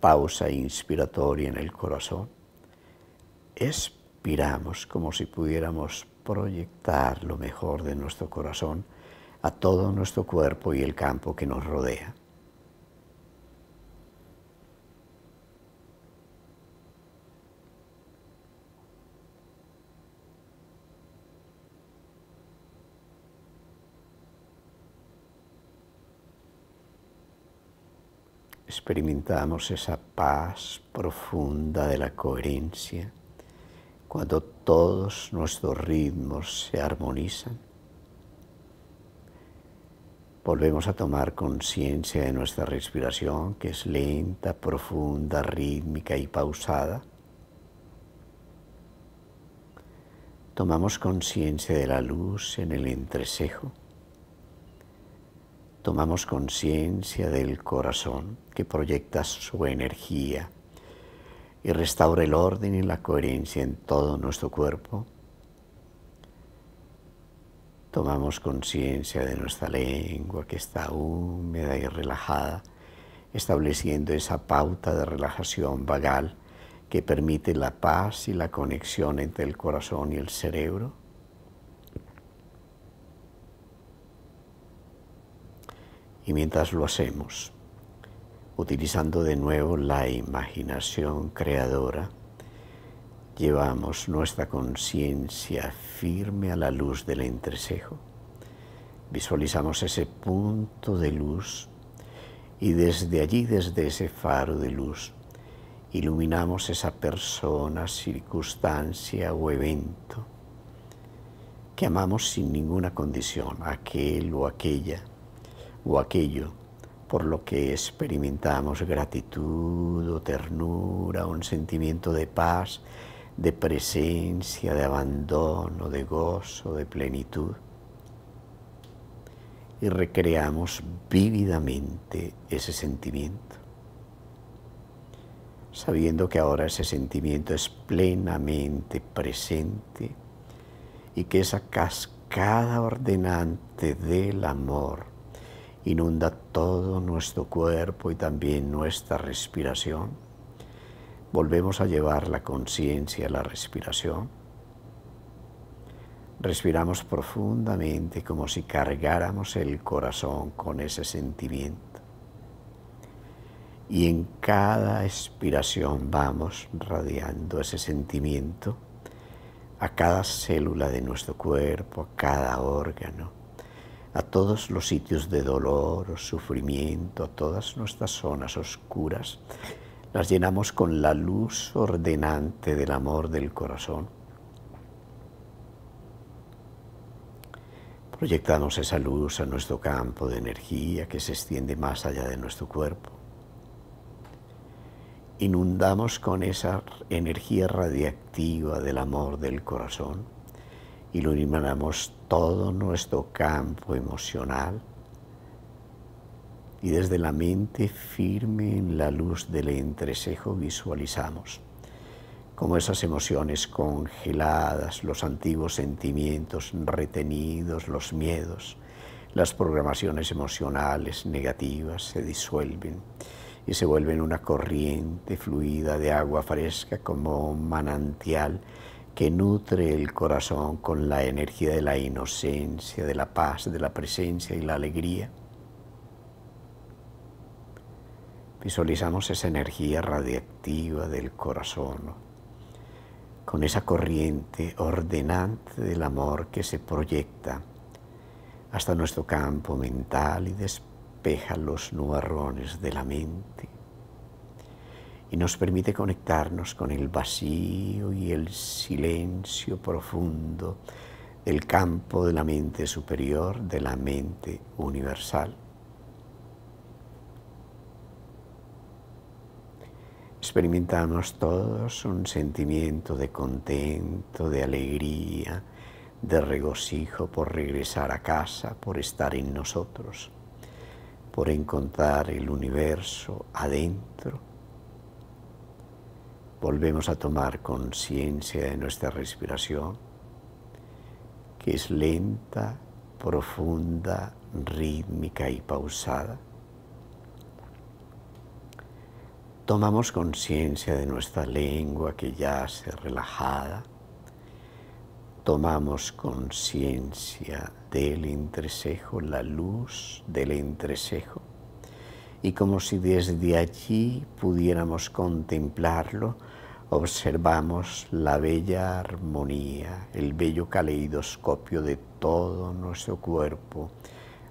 Pausa inspiratoria en el corazón. Expiramos como si pudiéramos proyectar lo mejor de nuestro corazón a todo nuestro cuerpo y el campo que nos rodea. experimentamos esa paz profunda de la coherencia, cuando todos nuestros ritmos se armonizan volvemos a tomar conciencia de nuestra respiración, que es lenta, profunda, rítmica y pausada. Tomamos conciencia de la luz en el entrecejo. Tomamos conciencia del corazón que proyecta su energía y restaura el orden y la coherencia en todo nuestro cuerpo tomamos conciencia de nuestra lengua que está húmeda y relajada, estableciendo esa pauta de relajación vagal que permite la paz y la conexión entre el corazón y el cerebro. Y mientras lo hacemos, utilizando de nuevo la imaginación creadora, Llevamos nuestra conciencia firme a la luz del entrecejo. Visualizamos ese punto de luz y desde allí, desde ese faro de luz, iluminamos esa persona, circunstancia o evento que amamos sin ninguna condición, aquel o aquella o aquello por lo que experimentamos gratitud o ternura, un sentimiento de paz, de presencia, de abandono, de gozo, de plenitud. Y recreamos vívidamente ese sentimiento, sabiendo que ahora ese sentimiento es plenamente presente y que esa cascada ordenante del amor inunda todo nuestro cuerpo y también nuestra respiración Volvemos a llevar la conciencia a la respiración. Respiramos profundamente como si cargáramos el corazón con ese sentimiento. Y en cada expiración vamos radiando ese sentimiento a cada célula de nuestro cuerpo, a cada órgano, a todos los sitios de dolor o sufrimiento, a todas nuestras zonas oscuras las llenamos con la luz ordenante del amor del corazón. Proyectamos esa luz a nuestro campo de energía que se extiende más allá de nuestro cuerpo. Inundamos con esa energía radiactiva del amor del corazón. y Iluminamos todo nuestro campo emocional y desde la mente firme en la luz del entrecejo visualizamos como esas emociones congeladas, los antiguos sentimientos retenidos, los miedos, las programaciones emocionales negativas se disuelven y se vuelven una corriente fluida de agua fresca como un manantial que nutre el corazón con la energía de la inocencia, de la paz, de la presencia y la alegría Visualizamos esa energía radiactiva del corazón, con esa corriente ordenante del amor que se proyecta hasta nuestro campo mental y despeja los nubarrones de la mente y nos permite conectarnos con el vacío y el silencio profundo del campo de la mente superior, de la mente universal. experimentamos todos un sentimiento de contento, de alegría, de regocijo por regresar a casa, por estar en nosotros, por encontrar el universo adentro. Volvemos a tomar conciencia de nuestra respiración, que es lenta, profunda, rítmica y pausada tomamos conciencia de nuestra lengua que ya se relajada, tomamos conciencia del entrecejo, la luz del entrecejo, y como si desde allí pudiéramos contemplarlo, observamos la bella armonía, el bello caleidoscopio de todo nuestro cuerpo,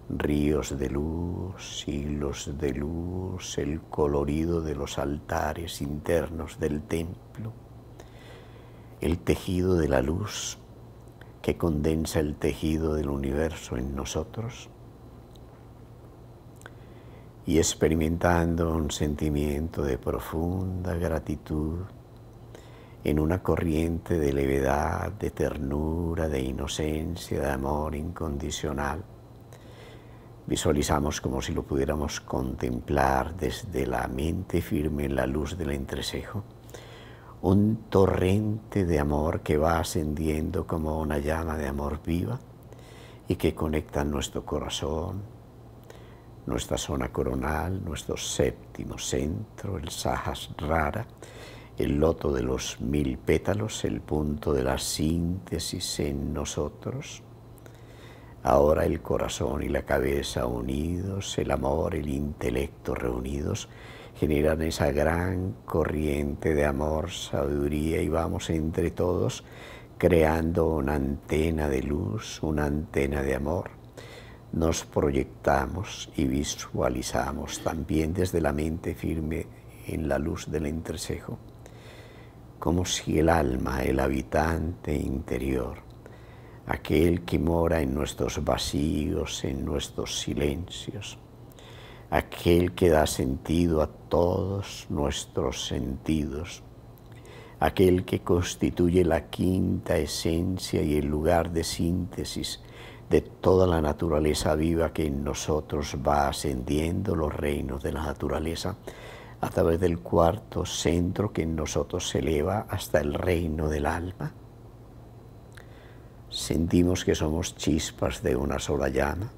ríos de luz, hilos de luz, el colorido de los altares internos del templo, el tejido de la luz que condensa el tejido del universo en nosotros y experimentando un sentimiento de profunda gratitud en una corriente de levedad, de ternura, de inocencia, de amor incondicional visualizamos como si lo pudiéramos contemplar desde la mente firme en la luz del entrecejo, un torrente de amor que va ascendiendo como una llama de amor viva y que conecta nuestro corazón, nuestra zona coronal, nuestro séptimo centro, el rara el loto de los mil pétalos, el punto de la síntesis en nosotros, Ahora el corazón y la cabeza unidos, el amor, el intelecto reunidos, generan esa gran corriente de amor, sabiduría y vamos entre todos creando una antena de luz, una antena de amor. Nos proyectamos y visualizamos también desde la mente firme en la luz del entrecejo, como si el alma, el habitante interior, aquel que mora en nuestros vacíos, en nuestros silencios, aquel que da sentido a todos nuestros sentidos, aquel que constituye la quinta esencia y el lugar de síntesis de toda la naturaleza viva que en nosotros va ascendiendo los reinos de la naturaleza, a través del cuarto centro que en nosotros se eleva hasta el reino del alma sentimos que somos chispas de una sola llama,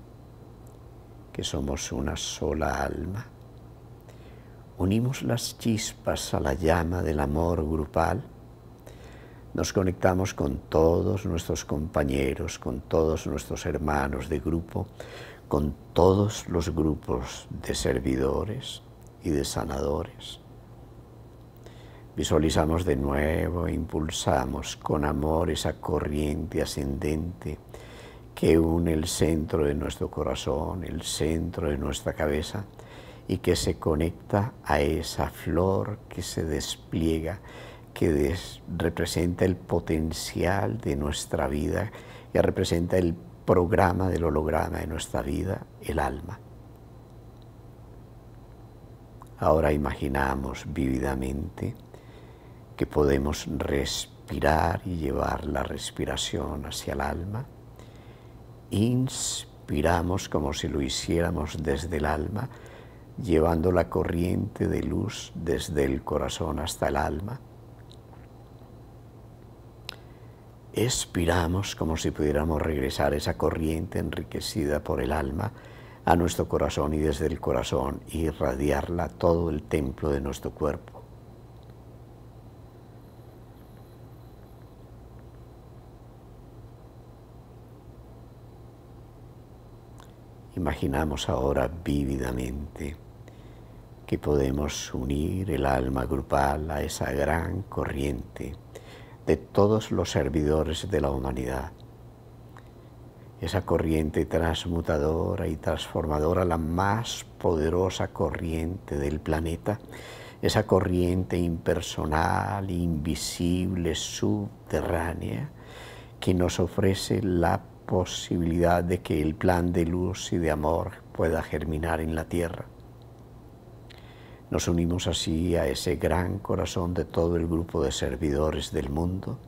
que somos una sola alma. Unimos las chispas a la llama del amor grupal, nos conectamos con todos nuestros compañeros, con todos nuestros hermanos de grupo, con todos los grupos de servidores y de sanadores. Visualizamos de nuevo, impulsamos con amor esa corriente ascendente que une el centro de nuestro corazón, el centro de nuestra cabeza y que se conecta a esa flor que se despliega, que representa el potencial de nuestra vida, que representa el programa del holograma de nuestra vida, el alma. Ahora imaginamos vívidamente que podemos respirar y llevar la respiración hacia el alma. Inspiramos como si lo hiciéramos desde el alma, llevando la corriente de luz desde el corazón hasta el alma. Expiramos como si pudiéramos regresar esa corriente enriquecida por el alma a nuestro corazón y desde el corazón irradiarla todo el templo de nuestro cuerpo. Imaginamos ahora vívidamente que podemos unir el alma grupal a esa gran corriente de todos los servidores de la humanidad. Esa corriente transmutadora y transformadora, la más poderosa corriente del planeta, esa corriente impersonal, invisible, subterránea, que nos ofrece la posibilidad de que el plan de luz y de amor pueda germinar en la tierra. Nos unimos así a ese gran corazón de todo el grupo de servidores del mundo.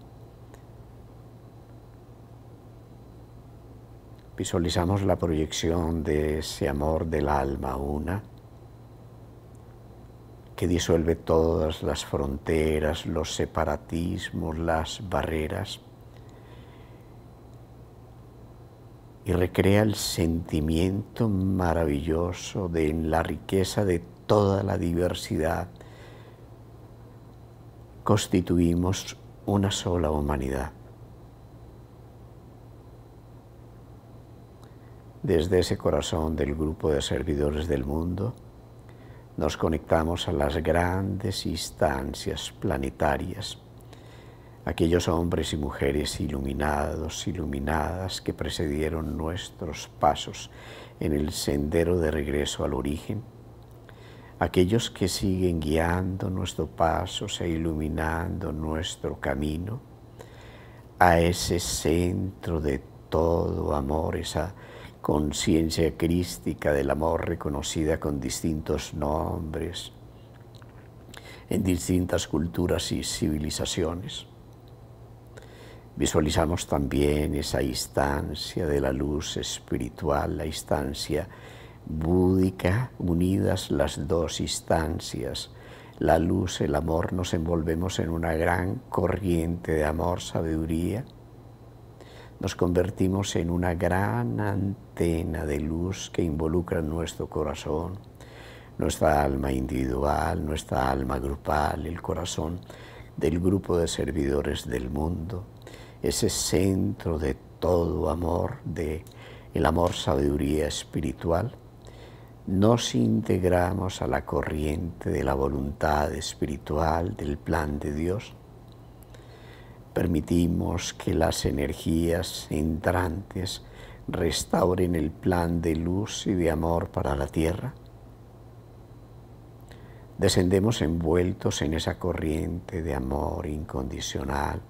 Visualizamos la proyección de ese amor del alma una que disuelve todas las fronteras, los separatismos, las barreras y recrea el sentimiento maravilloso de la riqueza de toda la diversidad, constituimos una sola humanidad. Desde ese corazón del grupo de servidores del mundo, nos conectamos a las grandes instancias planetarias aquellos hombres y mujeres iluminados, iluminadas, que precedieron nuestros pasos en el sendero de regreso al origen, aquellos que siguen guiando nuestro pasos e iluminando nuestro camino a ese centro de todo amor, esa conciencia crística del amor reconocida con distintos nombres en distintas culturas y civilizaciones Visualizamos también esa instancia de la luz espiritual, la instancia búdica, unidas las dos instancias, la luz, el amor, nos envolvemos en una gran corriente de amor, sabiduría, nos convertimos en una gran antena de luz que involucra nuestro corazón, nuestra alma individual, nuestra alma grupal, el corazón del grupo de servidores del mundo ese centro de todo amor, de el amor sabiduría espiritual, nos integramos a la corriente de la voluntad espiritual, del plan de Dios. Permitimos que las energías entrantes restauren el plan de luz y de amor para la tierra. Descendemos envueltos en esa corriente de amor incondicional,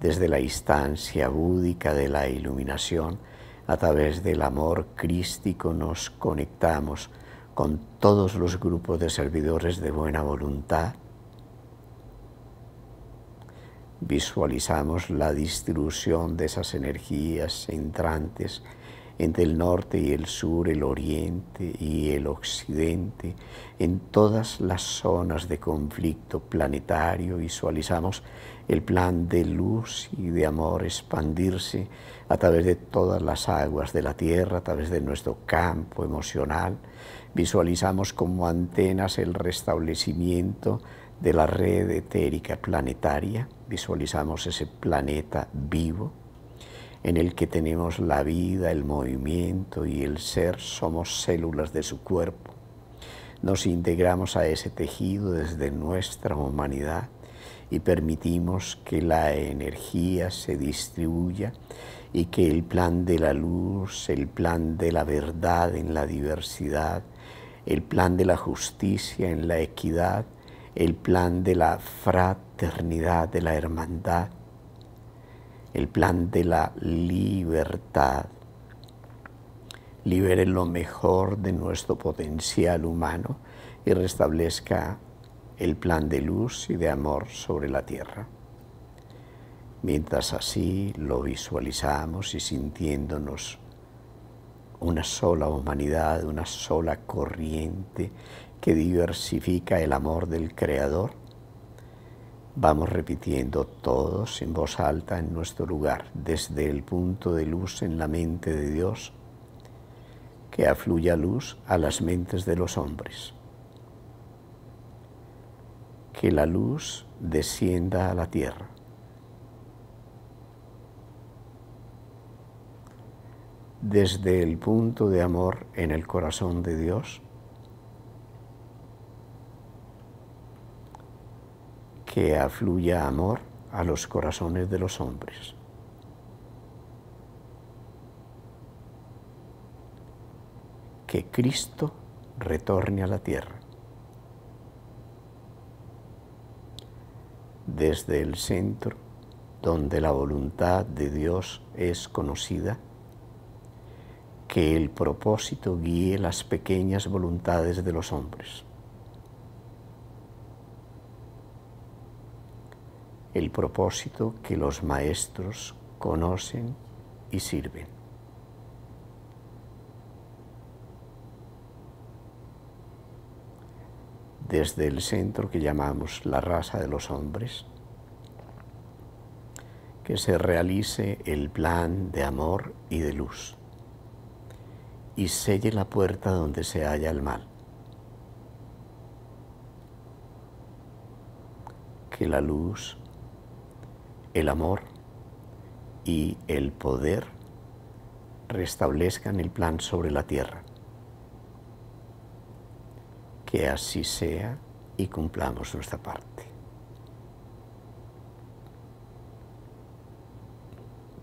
desde la instancia búdica de la iluminación, a través del amor crístico nos conectamos con todos los grupos de servidores de buena voluntad. Visualizamos la distribución de esas energías entrantes entre el norte y el sur, el oriente y el occidente, en todas las zonas de conflicto planetario visualizamos el plan de luz y de amor expandirse a través de todas las aguas de la tierra, a través de nuestro campo emocional. Visualizamos como antenas el restablecimiento de la red etérica planetaria, visualizamos ese planeta vivo en el que tenemos la vida, el movimiento y el ser, somos células de su cuerpo. Nos integramos a ese tejido desde nuestra humanidad y permitimos que la energía se distribuya y que el plan de la luz, el plan de la verdad en la diversidad, el plan de la justicia en la equidad, el plan de la fraternidad, de la hermandad, el plan de la libertad, libere lo mejor de nuestro potencial humano y restablezca el plan de luz y de amor sobre la tierra. Mientras así lo visualizamos y sintiéndonos una sola humanidad, una sola corriente que diversifica el amor del Creador, vamos repitiendo todos en voz alta en nuestro lugar, desde el punto de luz en la mente de Dios, que afluya luz a las mentes de los hombres que la luz descienda a la tierra. Desde el punto de amor en el corazón de Dios, que afluya amor a los corazones de los hombres. Que Cristo retorne a la tierra. desde el centro donde la voluntad de Dios es conocida, que el propósito guíe las pequeñas voluntades de los hombres. El propósito que los maestros conocen y sirven. desde el centro que llamamos la raza de los hombres, que se realice el plan de amor y de luz y selle la puerta donde se halla el mal. Que la luz, el amor y el poder restablezcan el plan sobre la tierra que así sea y cumplamos nuestra parte.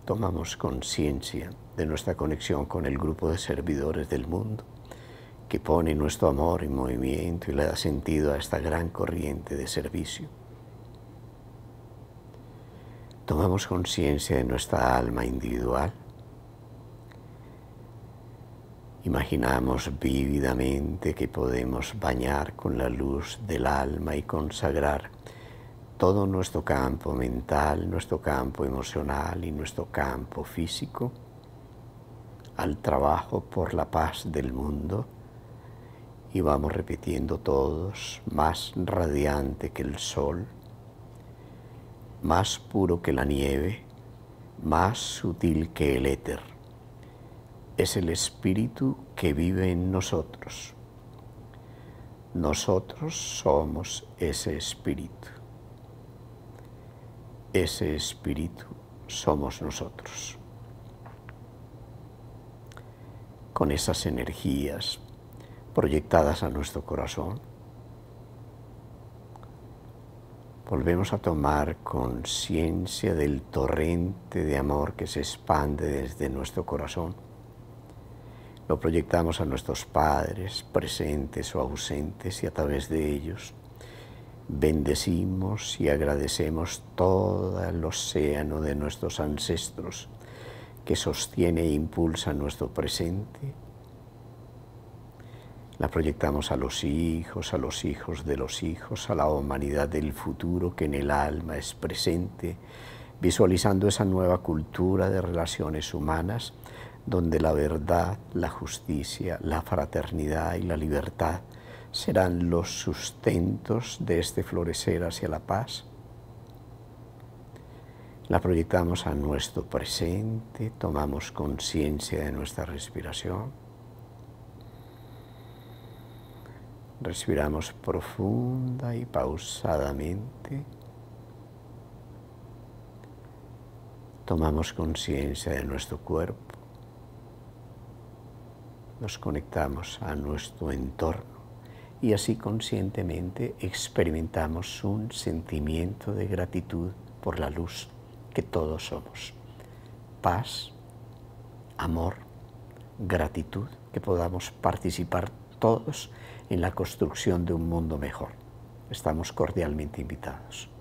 Tomamos conciencia de nuestra conexión con el grupo de servidores del mundo que pone nuestro amor en movimiento y le da sentido a esta gran corriente de servicio. Tomamos conciencia de nuestra alma individual Imaginamos vívidamente que podemos bañar con la luz del alma y consagrar todo nuestro campo mental, nuestro campo emocional y nuestro campo físico al trabajo por la paz del mundo y vamos repitiendo todos, más radiante que el sol, más puro que la nieve, más sutil que el éter es el Espíritu que vive en nosotros. Nosotros somos ese Espíritu. Ese Espíritu somos nosotros. Con esas energías proyectadas a nuestro corazón, volvemos a tomar conciencia del torrente de amor que se expande desde nuestro corazón lo proyectamos a nuestros padres, presentes o ausentes, y a través de ellos bendecimos y agradecemos todo el océano de nuestros ancestros que sostiene e impulsa nuestro presente. La proyectamos a los hijos, a los hijos de los hijos, a la humanidad del futuro que en el alma es presente, visualizando esa nueva cultura de relaciones humanas donde la verdad, la justicia, la fraternidad y la libertad serán los sustentos de este florecer hacia la paz. La proyectamos a nuestro presente, tomamos conciencia de nuestra respiración. Respiramos profunda y pausadamente. Tomamos conciencia de nuestro cuerpo nos conectamos a nuestro entorno y así conscientemente experimentamos un sentimiento de gratitud por la luz que todos somos. Paz, amor, gratitud, que podamos participar todos en la construcción de un mundo mejor. Estamos cordialmente invitados.